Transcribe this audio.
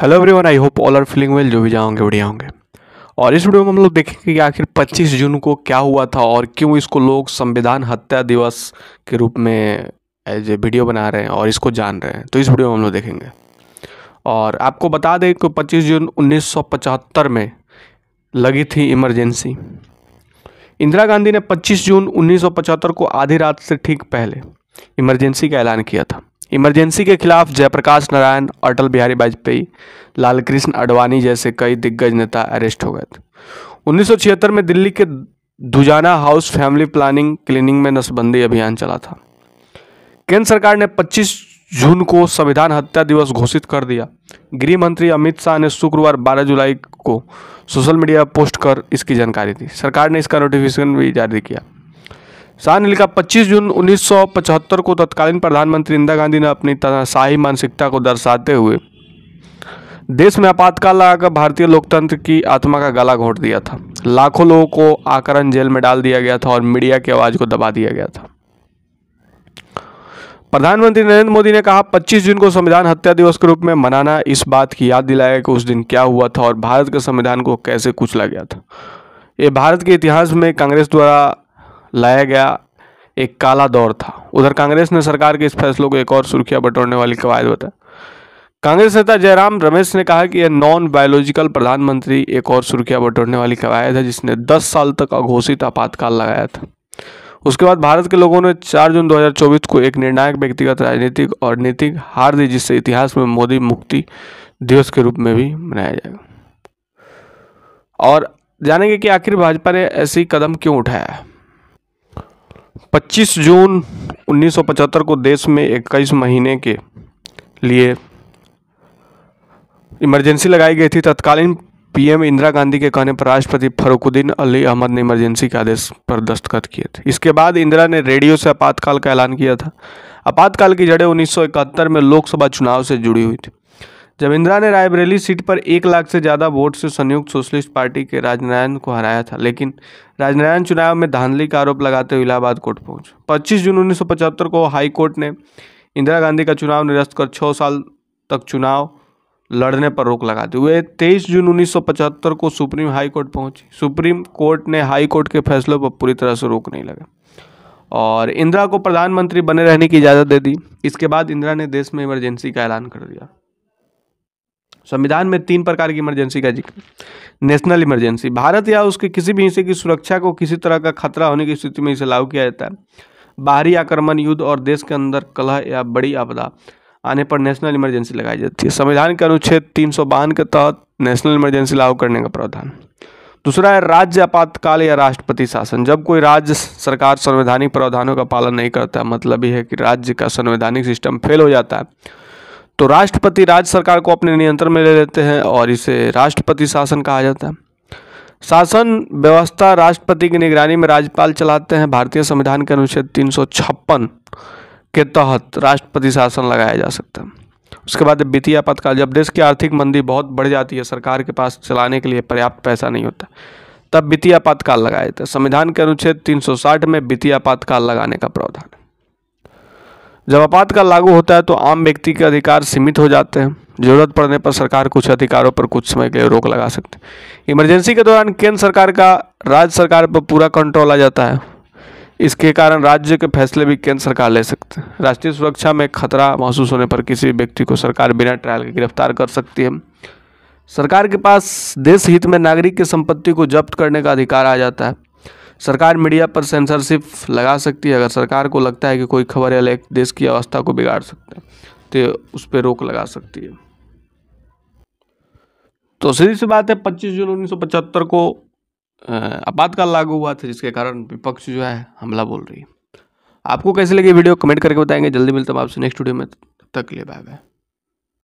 hello everyone I hope all are feeling well जो भी जाओगे बढ़िया होंगे और इस वीडियो में हम लोग देखेंगे कि आखिर 25 जून को क्या हुआ था और क्यों इसको लोग संविधान हत्या दिवस के रूप में एज ए वीडियो बना रहे हैं और इसको जान रहे हैं तो इस वीडियो में हम लोग देखेंगे और आपको बता दें कि 25 जून 1975 में लगी थी इमरजेंसी इंदिरा गांधी ने पच्चीस जून उन्नीस को आधी रात से ठीक पहले इमरजेंसी का ऐलान किया था इमरजेंसी के खिलाफ जयप्रकाश नारायण अटल बिहारी वाजपेयी लालकृष्ण अडवाणी जैसे कई दिग्गज नेता अरेस्ट हो गए थे उन्नीस में दिल्ली के Dujana house family planning cleaning में नसबंदी अभियान चला था केंद्र सरकार ने 25 जून को संविधान हत्या दिवस घोषित कर दिया गृह मंत्री अमित शाह ने शुक्रवार 12 जुलाई को सोशल मीडिया पोस्ट कर इसकी जानकारी दी सरकार ने इसका नोटिफिकेशन भी जारी किया शाहनील का 25 जून 1975 को तत्कालीन प्रधानमंत्री इंदिरा गांधी ने अपनी तनाशाही मानसिकता को दर्शाते हुए देश में आपातकाल लगाकर भारतीय लोकतंत्र की आत्मा का गला घोट दिया था लाखों लोगों को आकरण जेल में डाल दिया गया था और मीडिया की आवाज़ को दबा दिया गया था प्रधानमंत्री नरेंद्र मोदी ने कहा 25 जून को संविधान हत्या दिवस के रूप में मनाना इस बात की याद दिलाया कि उस दिन क्या हुआ था और भारत के संविधान को कैसे कुचला गया था ये भारत के इतिहास में कांग्रेस द्वारा लाया गया एक काला दौर था उधर कांग्रेस ने सरकार के इस फैसलों को एक और सुर्खियां बटोरने वाली कवायद बताया कांग्रेस नेता जयराम रमेश ने कहा कि यह नॉन बायोलॉजिकल प्रधानमंत्री एक और सुर्खियां बटोरने वाली कवायद है जिसने 10 साल तक अघोषित आपातकाल लगाया था उसके बाद भारत के लोगों ने 4 जून 2024 को एक निर्णायक व्यक्तिगत राजनीतिक और नीतिक हार दी जिससे इतिहास में मोदी मुक्ति दिवस के रूप में भी मनाया जाएगा और जानेंगे कि आखिर भाजपा ने ऐसी कदम क्यों उठाया है 25 जून 1975 को देश में 21 महीने के लिए इमरजेंसी लगाई गई थी तत्कालीन पीएम इंदिरा गांधी के कहने पर राष्ट्रपति फरुकुद्दीन अली अहमद ने इमरजेंसी के आदेश पर दस्तखत किए थे इसके बाद इंदिरा ने रेडियो से आपातकाल का ऐलान किया था आपातकाल की जड़ें 1971 में लोकसभा चुनाव से जुड़ी हुई थी जब इंदिरा ने रायबरेली सीट पर एक लाख से ज़्यादा वोट से संयुक्त सोशलिस्ट पार्टी के राजनारायण को हराया था लेकिन राजनारायण चुनाव में धांधली का आरोप लगाते हुए इलाहाबाद कोर्ट पहुंच 25 जून उन्नीस को हाई कोर्ट ने इंदिरा गांधी का चुनाव निरस्त कर छः साल तक चुनाव लड़ने पर रोक लगा दी वे तेईस जून उन्नीस को सुप्रीम हाई कोर्ट पहुंची सुप्रीम कोर्ट ने हाई कोर्ट के फैसलों पर पूरी तरह से रोक नहीं लगा और इंदिरा को प्रधानमंत्री बने रहने की इजाज़त दे दी इसके बाद इंदिरा ने देश में इमरजेंसी का ऐलान कर दिया संविधान में तीन प्रकार की इमरजेंसी का जिक्र नेशनल इमरजेंसी भारत या उसके किसी भी हिस्से की सुरक्षा को किसी तरह का खतरा होने की स्थिति में इसे लागू किया जाता है बाहरी आक्रमण युद्ध और देश के अंदर कलह या बड़ी आपदा आने पर नेशनल इमरजेंसी लगाई जाती है संविधान के अनुच्छेद तीन सौ बावन के तहत नेशनल इमरजेंसी लागू करने का प्रावधान दूसरा है राज्य आपातकाल या राष्ट्रपति शासन जब कोई राज्य सरकार संवैधानिक प्रावधानों का पालन नहीं करता मतलब ये है कि राज्य का संवैधानिक सिस्टम फेल हो जाता है तो राष्ट्रपति राज्य सरकार को अपने नियंत्रण में ले लेते हैं और इसे राष्ट्रपति शासन कहा जाता है शासन व्यवस्था राष्ट्रपति की निगरानी में राज्यपाल चलाते हैं भारतीय संविधान के अनुच्छेद तीन के तहत राष्ट्रपति शासन लगाया जा सकता है उसके बाद वित्तीय आपातकाल जब देश की आर्थिक मंदी बहुत बढ़ जाती है सरकार के पास चलाने के लिए पर्याप्त पैसा नहीं होता तब वित्तीय आपातकाल लगाया जाता है संविधान के अनुच्छेद 360 में वित्तीय आपातकाल लगाने का प्रावधान है जब आपातकाल लागू होता है तो आम व्यक्ति के अधिकार सीमित हो जाते हैं जरूरत पड़ने पर सरकार कुछ अधिकारों पर कुछ समय के लिए रोक लगा सकती है इमरजेंसी के दौरान केंद्र सरकार का राज्य सरकार पर पूरा कंट्रोल आ जाता है इसके कारण राज्य के फैसले भी केंद्र सरकार ले सकते हैं राष्ट्रीय सुरक्षा में खतरा महसूस होने पर किसी व्यक्ति को सरकार बिना ट्रायल के गिरफ्तार कर सकती है सरकार के पास देश हित में नागरिक की संपत्ति को जब्त करने का अधिकार आ जाता है सरकार मीडिया पर सेंसरशिप लगा सकती है अगर सरकार को लगता है कि कोई खबर या लेख देश की अवस्था को बिगाड़ सकता है तो उस पर रोक लगा सकती है तो सीधी सी बात है 25 जून 1975 को आपातकाल लागू हुआ था जिसके कारण विपक्ष जो है हमला बोल रही है आपको कैसे लगी वीडियो कमेंट करके बताएंगे जल्दी मिलता हूँ आपसे नेक्स्ट वीडियो में तब तक के लिए बाय बाय